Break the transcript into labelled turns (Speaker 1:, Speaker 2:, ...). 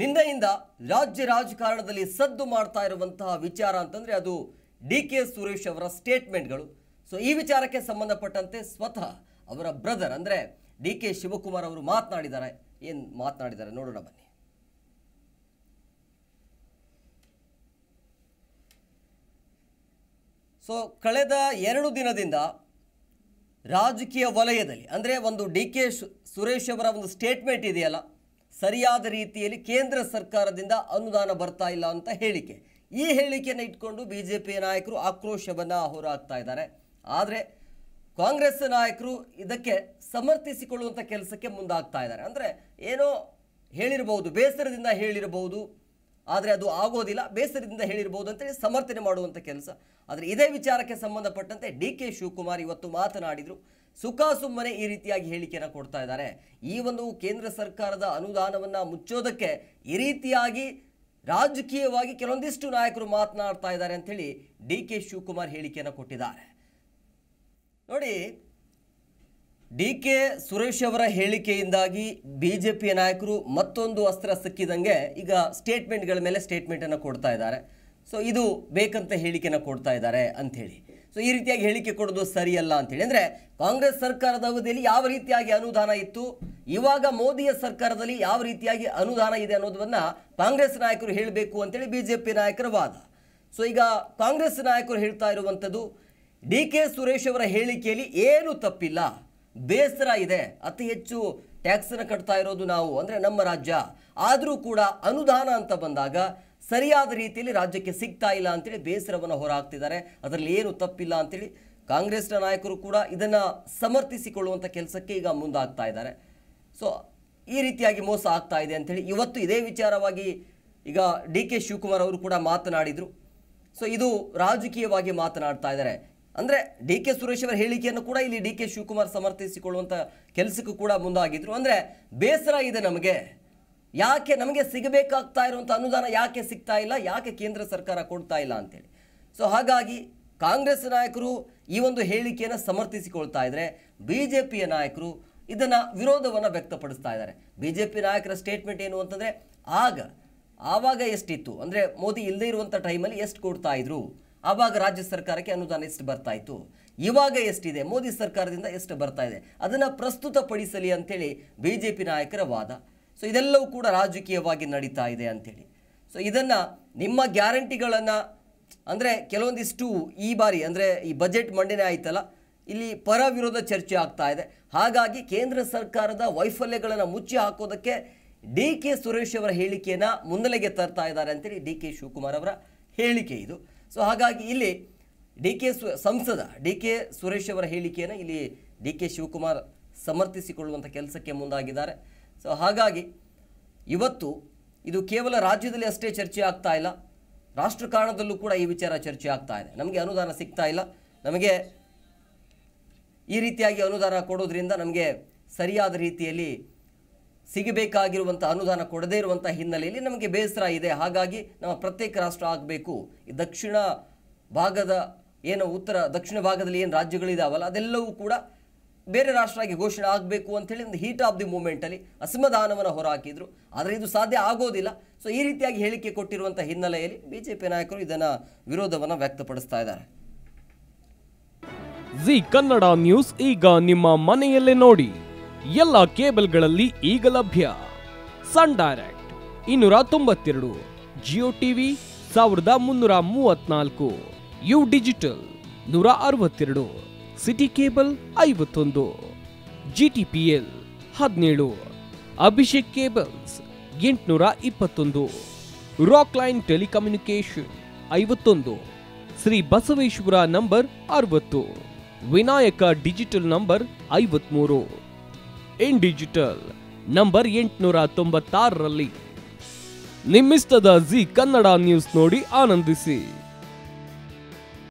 Speaker 1: ನಿಂದೆಯಿಂದ ರಾಜ್ಯ ರಾಜಕಾರಣದಲ್ಲಿ ಸದ್ದು ಮಾಡ್ತಾ ಇರುವಂತಹ ವಿಚಾರ ಅಂತಂದರೆ ಅದು ಡಿ ಕೆ ಸುರೇಶ್ ಅವರ ಸ್ಟೇಟ್ಮೆಂಟ್ಗಳು ಸೊ ಈ ವಿಚಾರಕ್ಕೆ ಸಂಬಂಧಪಟ್ಟಂತೆ ಸ್ವತಃ ಅವರ ಬ್ರದರ್ ಅಂದರೆ ಡಿ ಕೆ ಶಿವಕುಮಾರ್ ಅವರು ಮಾತನಾಡಿದ್ದಾರೆ ಏನು ಮಾತನಾಡಿದ್ದಾರೆ ನೋಡೋಣ ಬನ್ನಿ ಸೊ ಕಳೆದ ಎರಡು ದಿನದಿಂದ ರಾಜಕೀಯ ವಲಯದಲ್ಲಿ ಅಂದರೆ ಒಂದು ಡಿ ಕೆ ಸುರೇಶ್ ಅವರ ಒಂದು ಸ್ಟೇಟ್ಮೆಂಟ್ ಇದೆಯಲ್ಲ ಸರಿಯಾದ ರೀತಿಯಲ್ಲಿ ಕೇಂದ್ರ ಸರ್ಕಾರದಿಂದ ಅನುದಾನ ಬರ್ತಾ ಇಲ್ಲ ಅಂತ ಹೇಳಿಕೆ ಈ ಹೇಳಿಕೆಯನ್ನು ಇಟ್ಕೊಂಡು ಬಿ ಜೆ ಪಿ ನಾಯಕರು ಆಕ್ರೋಶವನ್ನು ಹೋರಾಡ್ತಾ ಇದ್ದಾರೆ ಆದರೆ ಕಾಂಗ್ರೆಸ್ ನಾಯಕರು ಇದಕ್ಕೆ ಸಮರ್ಥಿಸಿಕೊಳ್ಳುವಂಥ ಕೆಲಸಕ್ಕೆ ಮುಂದಾಗ್ತಾ ಇದ್ದಾರೆ ಅಂದರೆ ಏನೋ ಹೇಳಿರಬಹುದು ಬೇಸರದಿಂದ ಹೇಳಿರಬಹುದು ಆದರೆ ಅದು ಆಗೋದಿಲ್ಲ ಬೇಸರದಿಂದ ಹೇಳಿರ್ಬೋದು ಅಂತೇಳಿ ಸಮರ್ಥನೆ ಮಾಡುವಂಥ ಕೆಲಸ ಆದರೆ ಇದೇ ವಿಚಾರಕ್ಕೆ ಸಂಬಂಧಪಟ್ಟಂತೆ ಡಿ ಕೆ ಶಿವಕುಮಾರ್ ಇವತ್ತು ಮಾತನಾಡಿದರು ಸುಖ ಸುಮ್ಮನೆ ಈ ರೀತಿಯಾಗಿ ಹೇಳಿಕೆಯನ್ನು ಕೊಡ್ತಾ ಇದ್ದಾರೆ ಈ ಒಂದು ಕೇಂದ್ರ ಸರ್ಕಾರದ ಅನುದಾನವನ್ನು ಮುಚ್ಚೋದಕ್ಕೆ ಈ ರೀತಿಯಾಗಿ ರಾಜಕೀಯವಾಗಿ ಕೆಲವೊಂದಿಷ್ಟು ನಾಯಕರು ಮಾತನಾಡ್ತಾ ಇದ್ದಾರೆ ಅಂಥೇಳಿ ಡಿ ಕೆ ಶಿವಕುಮಾರ್ ಹೇಳಿಕೆಯನ್ನು ಕೊಟ್ಟಿದ್ದಾರೆ ನೋಡಿ ಡಿ ಕೆ ಸುರೇಶ್ ಅವರ ಹೇಳಿಕೆಯಿಂದಾಗಿ ಬಿ ಜೆ ನಾಯಕರು ಮತ್ತೊಂದು ಅಸ್ತ್ರ ಸಿಕ್ಕಿದಂಗೆ ಈಗ ಸ್ಟೇಟ್ಮೆಂಟ್ಗಳ ಮೇಲೆ ಸ್ಟೇಟ್ಮೆಂಟನ್ನು ಕೊಡ್ತಾ ಇದ್ದಾರೆ ಸೊ ಇದು ಬೇಕಂತ ಹೇಳಿಕೆನ ಕೊಡ್ತಾ ಇದ್ದಾರೆ ಅಂಥೇಳಿ ಸೊ ಈ ರೀತಿಯಾಗಿ ಹೇಳಿಕೆ ಕೊಡೋದು ಸರಿಯಲ್ಲ ಅಂಥೇಳಿ ಅಂದರೆ ಕಾಂಗ್ರೆಸ್ ಸರ್ಕಾರದ ಅವಧಿಯಲ್ಲಿ ಯಾವ ರೀತಿಯಾಗಿ ಅನುದಾನ ಇತ್ತು ಇವಾಗ ಮೋದಿಯ ಸರ್ಕಾರದಲ್ಲಿ ಯಾವ ರೀತಿಯಾಗಿ ಅನುದಾನ ಇದೆ ಅನ್ನೋದನ್ನು ಕಾಂಗ್ರೆಸ್ ನಾಯಕರು ಹೇಳಬೇಕು ಅಂತೇಳಿ ಬಿ ಜೆ ಪಿ ನಾಯಕರ ವಾದ ಸೊ ಈಗ ಕಾಂಗ್ರೆಸ್ ನಾಯಕರು ಹೇಳ್ತಾ ಇರುವಂಥದ್ದು ಡಿ ಕೆ ಸುರೇಶ್ ಅವರ ಹೇಳಿಕೆಯಲ್ಲಿ ಏನು ತಪ್ಪಿಲ್ಲ ಬೇಸರ ಇದೆ ಅತಿ ಹೆಚ್ಚು ಟ್ಯಾಕ್ಸನ್ನು ಕಟ್ತಾ ಇರೋದು ನಾವು ಅಂದರೆ ನಮ್ಮ ರಾಜ್ಯ ಆದರೂ ಕೂಡ ಅನುದಾನ ಅಂತ ಬಂದಾಗ ಸರಿಯಾದ ರೀತಿಯಲ್ಲಿ ರಾಜ್ಯಕ್ಕೆ ಸಿಗ್ತಾ ಇಲ್ಲ ಅಂತೇಳಿ ಬೇಸರವನ್ನು ಹೊರಹಾಕ್ತಿದ್ದಾರೆ ಅದರಲ್ಲಿ ಏನು ತಪ್ಪಿಲ್ಲ ಅಂತೇಳಿ ಕಾಂಗ್ರೆಸ್ನ ನಾಯಕರು ಕೂಡ ಇದನ್ನು ಸಮರ್ಥಿಸಿಕೊಳ್ಳುವಂಥ ಕೆಲಸಕ್ಕೆ ಈಗ ಮುಂದಾಗ್ತಾ ಇದ್ದಾರೆ ಸೊ ಈ ರೀತಿಯಾಗಿ ಮೋಸ ಆಗ್ತಾ ಇದೆ ಅಂಥೇಳಿ ಇವತ್ತು ಇದೇ ವಿಚಾರವಾಗಿ ಈಗ ಡಿ ಕೆ ಶಿವಕುಮಾರ್ ಅವರು ಕೂಡ ಮಾತನಾಡಿದರು ಸೊ ಇದು ರಾಜಕೀಯವಾಗಿ ಮಾತನಾಡ್ತಾ ಇದ್ದಾರೆ ಅಂದರೆ ಡಿ ಕೆ ಸುರೇಶ್ ಅವರ ಹೇಳಿಕೆಯನ್ನು ಕೂಡ ಇಲ್ಲಿ ಡಿ ಕೆ ಶಿವಕುಮಾರ್ ಸಮರ್ಥಿಸಿಕೊಳ್ಳುವಂಥ ಕೆಲಸಕ್ಕೂ ಕೂಡ ಮುಂದಾಗಿದ್ದರು ಅಂದರೆ ಬೇಸರ ಇದೆ ನಮಗೆ ಯಾಕೆ ನಮಗೆ ಸಿಗಬೇಕಾಗ್ತಾ ಇರುವಂಥ ಅನುದಾನ ಯಾಕೆ ಸಿಗ್ತಾ ಇಲ್ಲ ಯಾಕೆ ಕೇಂದ್ರ ಸರ್ಕಾರ ಕೊಡ್ತಾ ಇಲ್ಲ ಅಂತೇಳಿ ಸೊ ಹಾಗಾಗಿ ಕಾಂಗ್ರೆಸ್ ನಾಯಕರು ಈ ಒಂದು ಹೇಳಿಕೆಯನ್ನು ಸಮರ್ಥಿಸಿಕೊಳ್ತಾ ಇದ್ದರೆ ಬಿ ಜೆ ಪಿಯ ನಾಯಕರು ಇದನ್ನು ವಿರೋಧವನ್ನು ವ್ಯಕ್ತಪಡಿಸ್ತಾ ಇದ್ದಾರೆ ಬಿ ಜೆ ಪಿ ನಾಯಕರ ಸ್ಟೇಟ್ಮೆಂಟ್ ಏನು ಅಂತಂದರೆ ಆಗ ಆವಾಗ ಎಷ್ಟಿತ್ತು ಅಂದರೆ ಮೋದಿ ಇಲ್ಲದೇ ಇರುವಂಥ ಟೈಮಲ್ಲಿ ಎಷ್ಟು ಕೊಡ್ತಾಯಿದ್ರು ಆವಾಗ ರಾಜ್ಯ ಸರ್ಕಾರಕ್ಕೆ ಅನುದಾನ ಎಷ್ಟು ಬರ್ತಾ ಇತ್ತು ಇವಾಗ ಎಷ್ಟಿದೆ ಮೋದಿ ಸರ್ಕಾರದಿಂದ ಎಷ್ಟು ಬರ್ತಾ ಇದೆ ಅದನ್ನು ಪ್ರಸ್ತುತಪಡಿಸಲಿ ಅಂಥೇಳಿ ಬಿ ಜೆ ಪಿ ನಾಯಕರ ವಾದ ಸೊ ಇದೆಲ್ಲವೂ ಕೂಡ ರಾಜಕೀಯವಾಗಿ ನಡೀತಾ ಇದೆ ಅಂಥೇಳಿ ಸೊ ಇದನ್ನು ನಿಮ್ಮ ಗ್ಯಾರಂಟಿಗಳನ್ನು ಅಂದರೆ ಕೆಲವೊಂದಿಷ್ಟು ಈ ಬಾರಿ ಅಂದರೆ ಈ ಬಜೆಟ್ ಮಂಡನೆ ಆಯ್ತಲ್ಲ ಇಲ್ಲಿ ಪರ ವಿರೋಧ ಚರ್ಚೆ ಆಗ್ತಾ ಇದೆ ಹಾಗಾಗಿ ಕೇಂದ್ರ ಸರ್ಕಾರದ ವೈಫಲ್ಯಗಳನ್ನು ಮುಚ್ಚಿ ಹಾಕೋದಕ್ಕೆ ಡಿ ಕೆ ಸುರೇಶ್ ಅವರ ಹೇಳಿಕೆಯನ್ನು ಮುನ್ನೆಲೆಗೆ ತರ್ತಾ ಇದ್ದಾರೆ ಅಂತೇಳಿ ಡಿ ಕೆ ಶಿವಕುಮಾರ್ ಅವರ ಹೇಳಿಕೆ ಇದು ಸೊ ಹಾಗಾಗಿ ಇಲ್ಲಿ ಡಿ ಕೆ ಸು ಸಂಸದ ಡಿ ಕೆ ಸುರೇಶ್ ಅವರ ಹೇಳಿಕೆಯನ್ನು ಇಲ್ಲಿ ಡಿ ಕೆ ಶಿವಕುಮಾರ್ ಸಮರ್ಥಿಸಿಕೊಳ್ಳುವಂಥ ಕೆಲಸಕ್ಕೆ ಮುಂದಾಗಿದ್ದಾರೆ ಸೊ ಹಾಗಾಗಿ ಇವತ್ತು ಇದು ಕೇವಲ ರಾಜ್ಯದಲ್ಲಿ ಅಷ್ಟೇ ಚರ್ಚೆ ಆಗ್ತಾ ಇಲ್ಲ ರಾಷ್ಟ್ರಕಾರಣದಲ್ಲೂ ಕೂಡ ಈ ವಿಚಾರ ಚರ್ಚೆ ಆಗ್ತಾ ಇದೆ ನಮಗೆ ಅನುದಾನ ಸಿಗ್ತಾ ಇಲ್ಲ ನಮಗೆ ಈ ರೀತಿಯಾಗಿ ಅನುದಾನ ಕೊಡೋದ್ರಿಂದ ನಮಗೆ ಸರಿಯಾದ ರೀತಿಯಲ್ಲಿ ಸಿಗಬೇಕಾಗಿರುವಂಥ ಅನುದಾನ ಕೊಡದೇ ಇರುವಂಥ ಹಿನ್ನೆಲೆಯಲ್ಲಿ ನಮಗೆ ಬೇಸರ ಇದೆ ಹಾಗಾಗಿ ನಮ್ಮ ಪ್ರತ್ಯೇಕ ರಾಷ್ಟ್ರ ಆಗಬೇಕು ದಕ್ಷಿಣ ಭಾಗದ ಏನು ಉತ್ತರ ದಕ್ಷಿಣ ಭಾಗದಲ್ಲಿ ಏನು ರಾಜ್ಯಗಳಿದಾವಲ್ಲ ಅದೆಲ್ಲವೂ ಕೂಡ ಬೇರೆ ರಾಷ್ಟ್ರ ಆಗಿ ಘೋಷಣೆ ಆಗಬೇಕು ಅಂತೇಳಿ ಒಂದು ಹೀಟ್ ಆಫ್ ದಿ ಮೂಮೆಂಟಲ್ಲಿ ಅಸಮಾಧಾನವನ್ನು ಹೊರಹಾಕಿದರು ಆದರೆ ಇದು ಸಾಧ್ಯ ಆಗೋದಿಲ್ಲ ಸೊ ಈ ರೀತಿಯಾಗಿ ಹೇಳಿಕೆ ಕೊಟ್ಟಿರುವಂಥ ಹಿನ್ನೆಲೆಯಲ್ಲಿ ಬಿ ಜೆ ಪಿ ನಾಯಕರು ಇದನ್ನು ವಿರೋಧವನ್ನು ವ್ಯಕ್ತಪಡಿಸ್ತಾ ಇದ್ದಾರೆ
Speaker 2: ಜಿ ಕನ್ನಡ ನ್ಯೂಸ್ ಈಗ ನಿಮ್ಮ ಮನೆಯಲ್ಲೇ ನೋಡಿ ಎಲ್ಲ ಕೇಬಲ್ಗಳಲ್ಲಿ ಈಗ ಲಭ್ಯ ಸನ್ ಡೈರೆಕ್ಟ್ ಇನ್ನೂರ ತೊಂಬತ್ತೆರಡು ಜಿಯೋ ಟಿವಿ ಸಾವಿರದ ಮುನ್ನೂರ ಮೂವತ್ನಾಲ್ಕು ಯು ಡಿಜಿಟಲ್ ನೂರ ಅರವತ್ತೆರಡು ಸಿಟಿ ಕೇಬಲ್ ಐವತ್ತೊಂದು ಜಿ ಟಿ ಪಿ ಎಲ್ ಹದಿನೇಳು ಅಭಿಷೇಕ್ ಕೇಬಲ್ಸ್ ಎಂಟುನೂರ ಇಪ್ಪತ್ತೊಂದು ರಾಕ್ ಲೈನ್ ಟೆಲಿಕಮ್ಯುನಿಕೇಶನ್ ಐವತ್ತೊಂದು ಶ್ರೀ ಬಸವೇಶ್ವರ ನಂಬರ್ ಅರವತ್ತು ವಿನಾಯಕ ಡಿಜಿಟಲ್ ನಂಬರ್ ಐವತ್ಮೂರು ಇನ್ ಡಿಜಿಟಲ್ ನಂಬರ್ ಎಂಟುನೂರ ತೊಂಬತ್ತಾರರಲ್ಲಿ ನಿಮ್ಮಿಸ್ತದ ಜಿ ಕನ್ನಡ ನ್ಯೂಸ್ ನೋಡಿ ಆನಂದಿಸಿ